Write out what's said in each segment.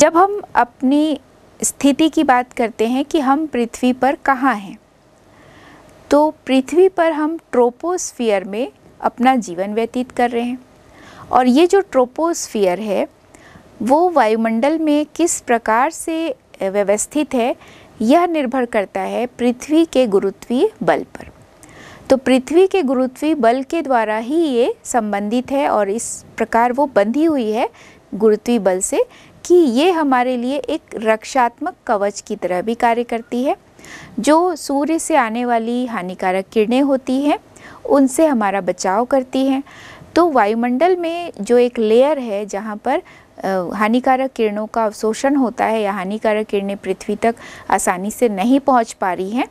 जब हम अपनी स्थिति की बात करते हैं कि हम पृथ्वी पर कहाँ हैं तो पृथ्वी पर हम ट्रोपोस्फियर में अपना जीवन व्यतीत कर रहे हैं और ये जो ट्रोपोस्फियर है वो वायुमंडल में किस प्रकार से व्यवस्थित है यह निर्भर करता है पृथ्वी के गुरुत्वीय बल पर तो पृथ्वी के गुरुत्वीय बल के द्वारा ही ये संबंधित है और इस प्रकार वो बंधी हुई है गुरुत्वीय बल से कि ये हमारे लिए एक रक्षात्मक कवच की तरह भी कार्य करती है जो सूर्य से आने वाली हानिकारक किरणें होती हैं उनसे हमारा बचाव करती हैं तो वायुमंडल में जो एक लेयर है जहाँ पर हानिकारक किरणों का अवशोषण होता है या हानिकारक किरणें पृथ्वी तक आसानी से नहीं पहुँच पा रही हैं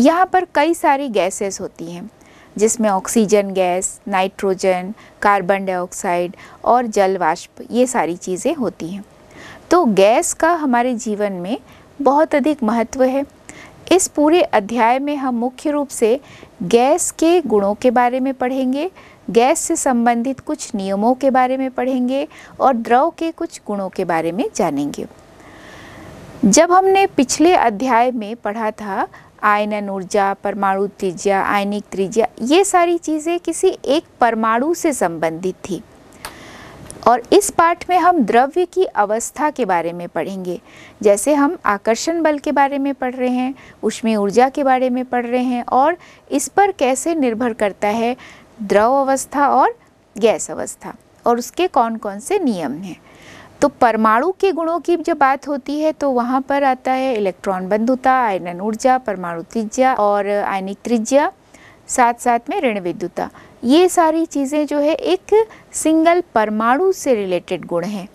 यहाँ पर कई सारी गैसेस होती हैं जिसमें oxygen gas nitrogen carbon dioxide और जल वाष्प ये सारी चीज़ें होती हैं तो गैस का हमारे जीवन में बहुत अधिक महत्व है इस पूरे अध्याय में हम मुख्य रूप से गैस के गुणों के बारे में पढ़ेंगे गैस से संबंधित कुछ नियमों के बारे में पढ़ेंगे और द्रव के कुछ गुणों के बारे में जानेंगे जब हमने पिछले अध्याय में पढ़ा था आयनन ऊर्जा परमाणु त्रिज्या आयनिक त्रिज्या ये सारी चीज़ें किसी एक परमाणु से संबंधित थी और इस पाठ में हम द्रव्य की अवस्था के बारे में पढ़ेंगे जैसे हम आकर्षण बल के बारे में पढ़ रहे हैं उसमें ऊर्जा के बारे में पढ़ रहे हैं और इस पर कैसे निर्भर करता है द्रव अवस्था और गैस अवस्था और उसके कौन कौन से नियम हैं तो परमाणु के गुणों की जब बात होती है तो वहाँ पर आता है इलेक्ट्रॉन बंधुता आयनन ऊर्जा परमाणु त्रिज्या और आयनिक त्रिज्या साथ साथ में ऋण विद्युता ये सारी चीज़ें जो है एक सिंगल परमाणु से रिलेटेड गुण हैं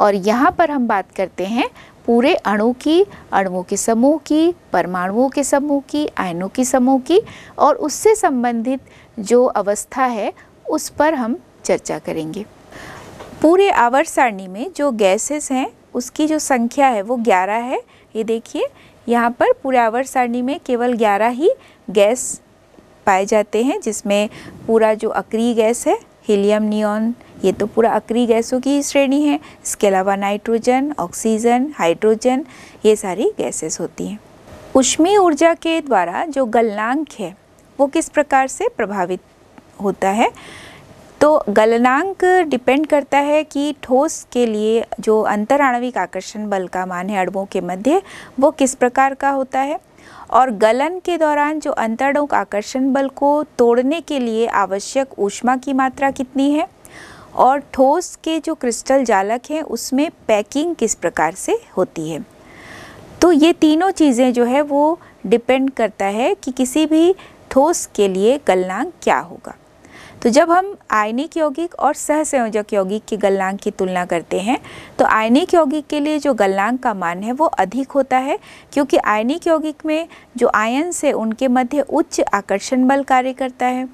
और यहाँ पर हम बात करते हैं पूरे अणु की अणुओं के समूह की परमाणुओं के समूह की आयनों की समूह की और उससे संबंधित जो अवस्था है उस पर हम चर्चा करेंगे पूरे आवर्त सारणी में जो गैसेस हैं उसकी जो संख्या है वो 11 है ये देखिए यहाँ पर पूरे आवर्त सारणी में केवल 11 ही गैस पाए जाते हैं जिसमें पूरा जो अक्री गैस है हीलियम नियॉन ये तो पूरा अक्री गैसों की श्रेणी है इसके अलावा नाइट्रोजन ऑक्सीजन हाइड्रोजन ये सारी गैसेस होती हैं उष्मीय ऊर्जा के द्वारा जो गलनांक है वो किस प्रकार से प्रभावित होता है तो गलनांक डिपेंड करता है कि ठोस के लिए जो अंतराणविक आकर्षण बल का मान है अड़बों के मध्य वो किस प्रकार का होता है और गलन के दौरान जो अंतरणों आकर्षण बल को तोड़ने के लिए आवश्यक ऊष्मा की मात्रा कितनी है और ठोस के जो क्रिस्टल जालक हैं उसमें पैकिंग किस प्रकार से होती है तो ये तीनों चीज़ें जो है वो डिपेंड करता है कि किसी भी ठोस के लिए गलनांक क्या होगा तो जब हम आयनिक यौगिक और सहसंयोजक यौगिक की गलनांक की तुलना करते हैं तो आयनिक यौगिक के लिए जो गलनांक का मान है वो अधिक होता है क्योंकि आयनिक यौगिक में जो आयन्स है उनके मध्य उच्च आकर्षण बल कार्य करता है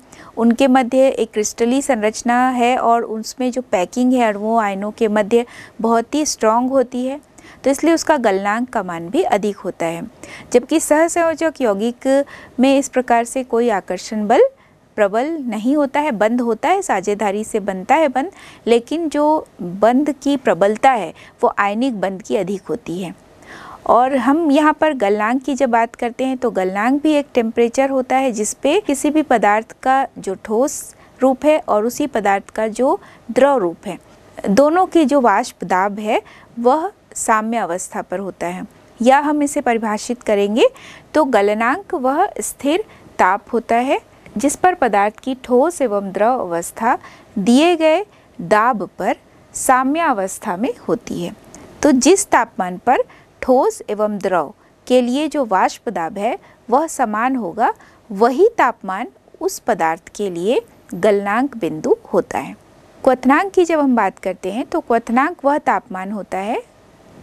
उनके मध्य एक क्रिस्टली संरचना है और उसमें जो पैकिंग है अणुओं आयनों के मध्य बहुत ही स्ट्रॉन्ग होती है तो इसलिए उसका गलनांक का मान भी अधिक होता है जबकि सहसंयोजक यौगिक में इस प्रकार से कोई आकर्षण बल प्रबल नहीं होता है बंद होता है साझेदारी से बनता है बंद लेकिन जो बंद की प्रबलता है वो आयनिक बंद की अधिक होती है और हम यहाँ पर गलनांक की जब बात करते हैं तो गलनांक भी एक टेम्परेचर होता है जिसपे किसी भी पदार्थ का जो ठोस रूप है और उसी पदार्थ का जो द्रव रूप है दोनों की जो वाष्प दाब है वह साम्य अवस्था पर होता है या हम इसे परिभाषित करेंगे तो गलनांक वह स्थिर ताप होता है जिस पर पदार्थ की ठोस एवं द्रव अवस्था दिए गए दाब पर साम्यावस्था में होती है तो जिस तापमान पर ठोस एवं द्रव के लिए जो वाष्प दाब है वह समान होगा वही तापमान उस पदार्थ के लिए गलनांक बिंदु होता है क्वथनांक की जब हम बात करते हैं तो क्वथनांक वह तापमान होता है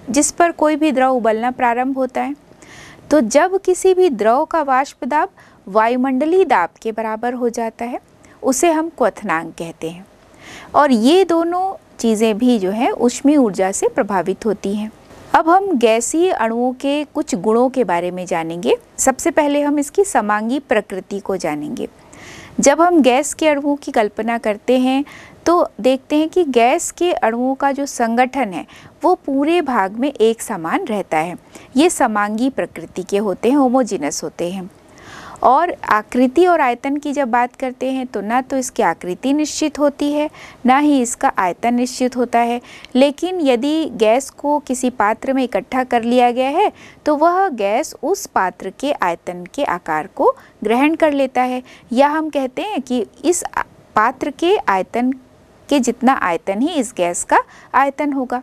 जिस पर कोई भी द्रव उबलना प्रारंभ होता है तो जब किसी भी द्रव का वाष्प दाब वायुमंडलीय दाब के बराबर हो जाता है उसे हम क्वथनांक कहते हैं और ये दोनों चीज़ें भी जो है उष्मीय ऊर्जा से प्रभावित होती हैं अब हम गैसीय अणुओं के कुछ गुणों के बारे में जानेंगे सबसे पहले हम इसकी समांगी प्रकृति को जानेंगे जब हम गैस के अणुओं की कल्पना करते हैं तो देखते हैं कि गैस के अणुओं का जो संगठन है वो पूरे भाग में एक समान रहता है ये समांगी प्रकृति के होते हैं होमोजिनस होते हैं और आकृति और आयतन की जब बात करते हैं तो ना तो इसकी आकृति निश्चित होती है ना ही इसका आयतन निश्चित होता है लेकिन यदि गैस को किसी पात्र में इकट्ठा कर लिया गया है तो वह गैस उस पात्र के आयतन के आकार को ग्रहण कर लेता है या हम कहते हैं कि इस पात्र के आयतन के जितना आयतन ही इस गैस का आयतन होगा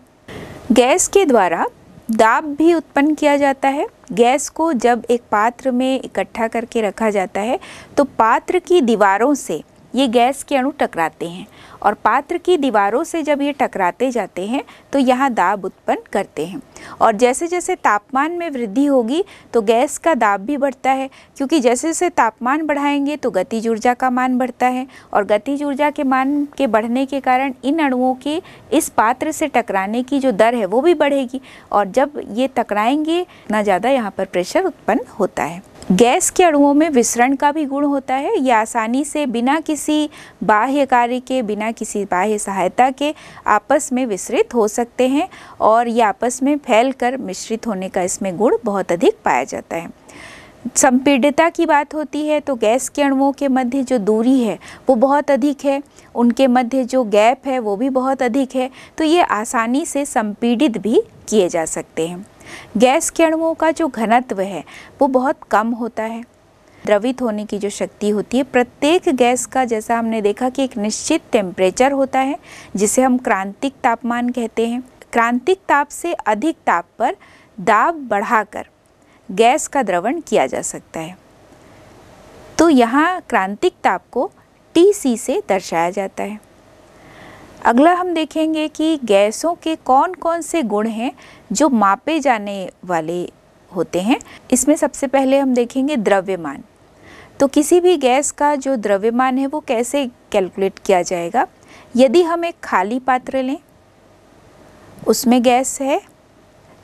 गैस के द्वारा दाब भी उत्पन्न किया जाता है गैस को जब एक पात्र में इकट्ठा करके रखा जाता है तो पात्र की दीवारों से ये गैस के अणु टकराते हैं और पात्र की दीवारों से जब ये टकराते जाते हैं तो यहाँ दाब उत्पन्न करते हैं और जैसे जैसे तापमान में वृद्धि होगी तो गैस का दाब भी बढ़ता है क्योंकि जैसे जैसे तापमान बढ़ाएंगे तो गति ऊर्जा का मान बढ़ता है और गति ऊर्जा के मान के बढ़ने के कारण इन अणुओं के इस पात्र से टकराने की जो दर है वो भी बढ़ेगी और जब ये टकराएंगे ना ज़्यादा यहाँ पर प्रेशर उत्पन्न होता है गैस के अणुओं में विसरण का भी गुण होता है यह आसानी से बिना किसी बाह्य कार्य के बिना किसी बाह्य सहायता के आपस में विसरित हो सकते हैं और ये आपस में फैलकर मिश्रित होने का इसमें गुण बहुत अधिक पाया जाता है संपीडिता की बात होती है तो गैस के अणुओं के मध्य जो दूरी है वो बहुत अधिक है उनके मध्य जो गैप है वो भी बहुत अधिक है तो ये आसानी से संपीडित भी किए जा सकते हैं गैस के अणुओं का जो घनत्व है वो बहुत कम होता है द्रवित होने की जो शक्ति होती है प्रत्येक गैस का जैसा हमने देखा कि एक निश्चित टेम्परेचर होता है जिसे हम क्रांतिक तापमान कहते हैं क्रांतिक ताप से अधिक ताप पर दाब बढ़ाकर गैस का द्रवण किया जा सकता है तो यहाँ क्रांतिक ताप को टी से दर्शाया जाता है अगला हम देखेंगे कि गैसों के कौन कौन से गुण हैं जो मापे जाने वाले होते हैं इसमें सबसे पहले हम देखेंगे द्रव्यमान तो किसी भी गैस का जो द्रव्यमान है वो कैसे कैलकुलेट किया जाएगा यदि हम एक खाली पात्र लें उसमें गैस है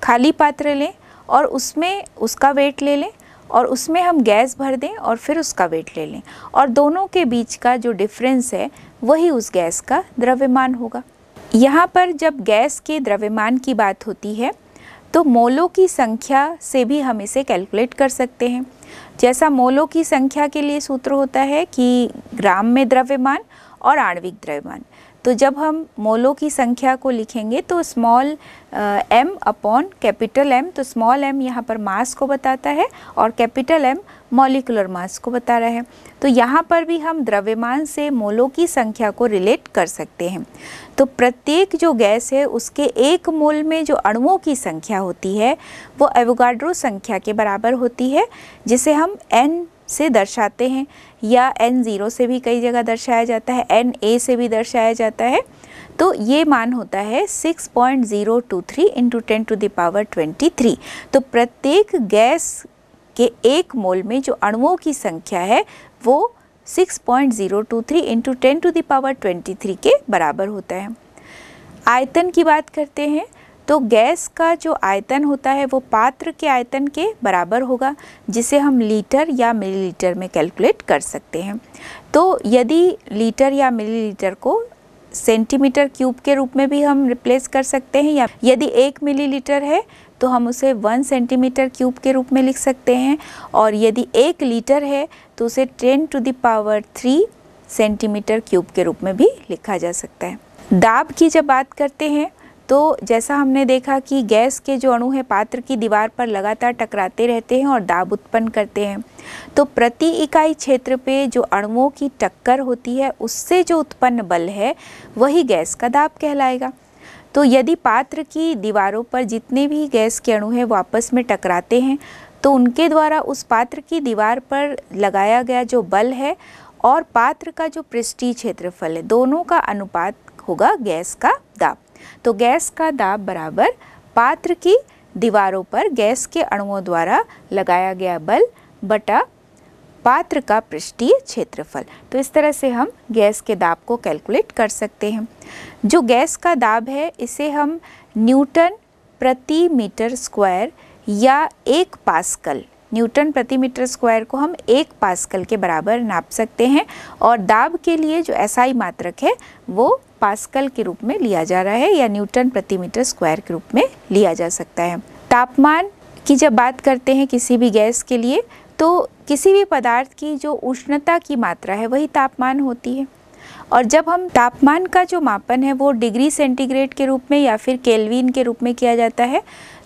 खाली पात्र लें और उसमें उसका वेट ले लें और उसमें हम गैस भर दें और फिर उसका वेट ले लें और दोनों के बीच का जो डिफरेंस है वही उस गैस का द्रव्यमान होगा यहाँ पर जब गैस के द्रव्यमान की बात होती है तो मोलों की संख्या से भी हम इसे कैलकुलेट कर सकते हैं जैसा मोलों की संख्या के लिए सूत्र होता है कि ग्राम में द्रव्यमान और आणविक द्रव्यमान तो जब हम मोलों की संख्या को लिखेंगे तो small M upon capital M तो स्मॉल एम यहाँ पर मास को बताता है और कैपिटल एम मॉलिकुलर मास को बता रहा है तो यहाँ पर भी हम द्रव्यमान से मोलों की संख्या को रिलेट कर सकते हैं तो प्रत्येक जो गैस है उसके एक मोल में जो अणुओं की संख्या होती है वो एवोगाड्रो संख्या के बराबर होती है जिसे हम एन से दर्शाते हैं या एन ज़ीरो से भी कई जगह दर्शाया जाता है एन ए से भी दर्शाया जाता है तो ये मान होता है 6.023 point zero two three into ten to the power twenty three तो प्रत्येक गैस के एक मोल में जो अणुओं की संख्या है वो 6.023 point zero two three into ten to the power twenty three के बराबर होता है आयतन की बात करते हैं तो गैस का जो आयतन होता है वो पात्र के आयतन के बराबर होगा जिसे हम लीटर या मिलीलीटर में कैलकुलेट कर सकते हैं तो यदि लीटर या मिलीलीटर को सेंटीमीटर क्यूब के रूप में भी हम रिप्लेस कर सकते हैं या यदि एक मिलीलीटर है तो हम उसे वन सेंटीमीटर क्यूब के रूप में लिख सकते हैं और यदि एक लीटर है तो उसे ten to the power three centimetre cube के रूप में भी लिखा जा सकता है दाब की जब बात करते हैं तो जैसा हमने देखा कि गैस के जो अणु हैं पात्र की दीवार पर लगातार टकराते रहते हैं और दाब उत्पन्न करते हैं तो प्रति इकाई क्षेत्र पे जो अणुओं की टक्कर होती है उससे जो उत्पन्न बल है वही गैस का दाब कहलाएगा तो यदि पात्र की दीवारों पर जितने भी गैस के अणु हैं वो आपस में टकराते हैं तो उनके द्वारा उस पात्र की दीवार पर लगाया गया जो बल है और पात्र का जो पृष्ठीय क्षेत्रफल है दोनों का अनुपात होगा गैस का दाब तो गैस का दाब बराबर पात्र की दीवारों पर गैस के अणुओं द्वारा लगाया गया बल बटा पात्र का पृष्ठीय क्षेत्रफल तो इस तरह से हम गैस के दाब को कैलकुलेट कर सकते हैं जो गैस का दाब है इसे हम न्यूटन प्रति मीटर स्क्वायर या एक पास्कल न्यूटन प्रति मीटर स्क्वायर को हम एक पास्कल के बराबर नाप सकते हैं और दाब के लिए जो एसआई मात्रक है वो पास्कल के रूप में लिया जा रहा है या न्यूटन प्रति मीटर स्क्वायर के रूप में लिया जा सकता है तापमान की जब बात करते हैं किसी भी गैस के लिए तो किसी भी पदार्थ की जो उष्णता की मात्रा है वही तापमान होती है और जब हम तापमान का जो मापन है वो डिग्री सेंटीग्रेड के रूप में या फिर केल्विन के रूप में किया जाता है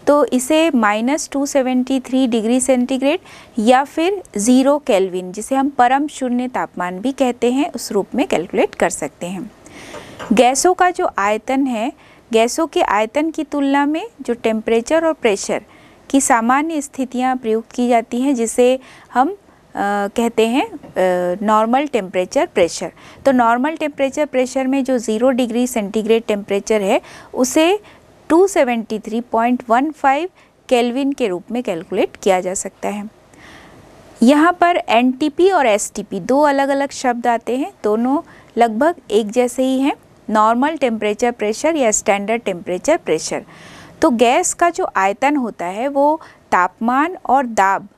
तो इसे minus two seventy three degree centigrade या फिर ज़ीरो केल्विन जिसे हम परम शून्य तापमान भी कहते हैं उस रूप में कैलकुलेट कर सकते हैं गैसों का जो आयतन है गैसों के आयतन की तुलना में जो टेम्परेचर और प्रेशर की सामान्य स्थितियाँ प्रयुक्त की जाती हैं जिसे हम Uh, कहते हैं नॉर्मल टेम्परेचर प्रेशर तो नॉर्मल टेम्परेचर प्रेशर में जो ज़ीरो डिग्री सेंटीग्रेड टेम्परेचर है उसे 273.15 केल्विन के रूप में कैलकुलेट किया जा सकता है यहाँ पर एन और एस दो अलग अलग शब्द आते हैं दोनों लगभग एक जैसे ही हैं नॉर्मल टेम्परेचर प्रेशर या स्टैंडर्ड टेम्परेचर प्रेशर तो गैस का जो आयतन होता है वो तापमान और दाब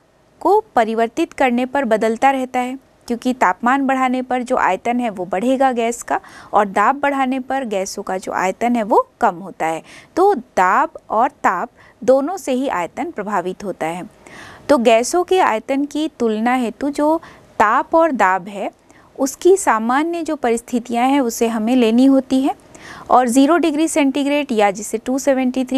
को परिवर्तित करने पर बदलता रहता है क्योंकि तापमान बढ़ाने पर जो आयतन है वो बढ़ेगा गैस का और दाब बढ़ाने पर गैसों का जो आयतन है वो कम होता है तो दाब और ताप दोनों से ही आयतन प्रभावित होता है तो गैसों के आयतन की तुलना हेतु जो ताप और दाब है उसकी सामान्य जो परिस्थितियाँ हैं उसे हमें लेनी होती है और ज़ीरो डिग्री सेंटीग्रेड या जिसे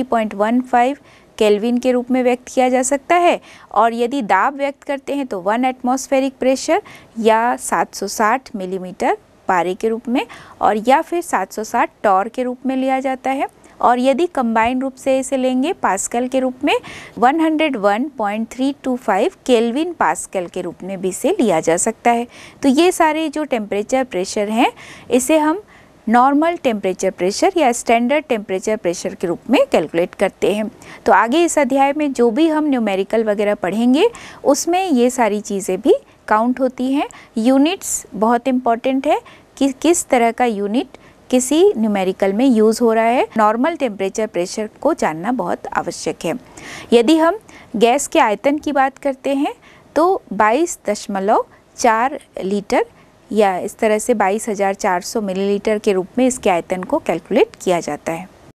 फाइव केल्विन के रूप में व्यक्त किया जा सकता है और यदि दाब व्यक्त करते हैं तो वन एटमॉस्फेरिक प्रेशर या 760 मिलीमीटर पारे के रूप में और या फिर 760 टॉर के रूप में लिया जाता है और यदि कंबाइंड रूप से इसे लेंगे पास्कल के रूप में 101.325 केल्विन पास्कल के रूप में भी इसे लिया जा सकता है तो ये सारे जो टेम्परेचर प्रेशर हैं इसे हम नॉर्मल टेम्परेचर प्रेशर या स्टैंडर्ड टेम्परेचर प्रेशर के रूप में कैलकुलेट करते हैं तो आगे इस अध्याय में जो भी हम न्यूमेरिकल वगैरह पढ़ेंगे उसमें ये सारी चीज़ें भी काउंट होती हैं यूनिट्स बहुत इम्पॉर्टेंट है कि किस तरह का यूनिट किसी न्यूमेरिकल में यूज़ हो रहा है नॉर्मल टेम्परेचर प्रेशर को जानना बहुत आवश्यक है यदि हम गैस के आयतन की बात करते हैं तो बाईस दशमलव चार लीटर या इस तरह से 22,400 मिलीलीटर के रूप में इसके आयतन को कैलकुलेट किया जाता है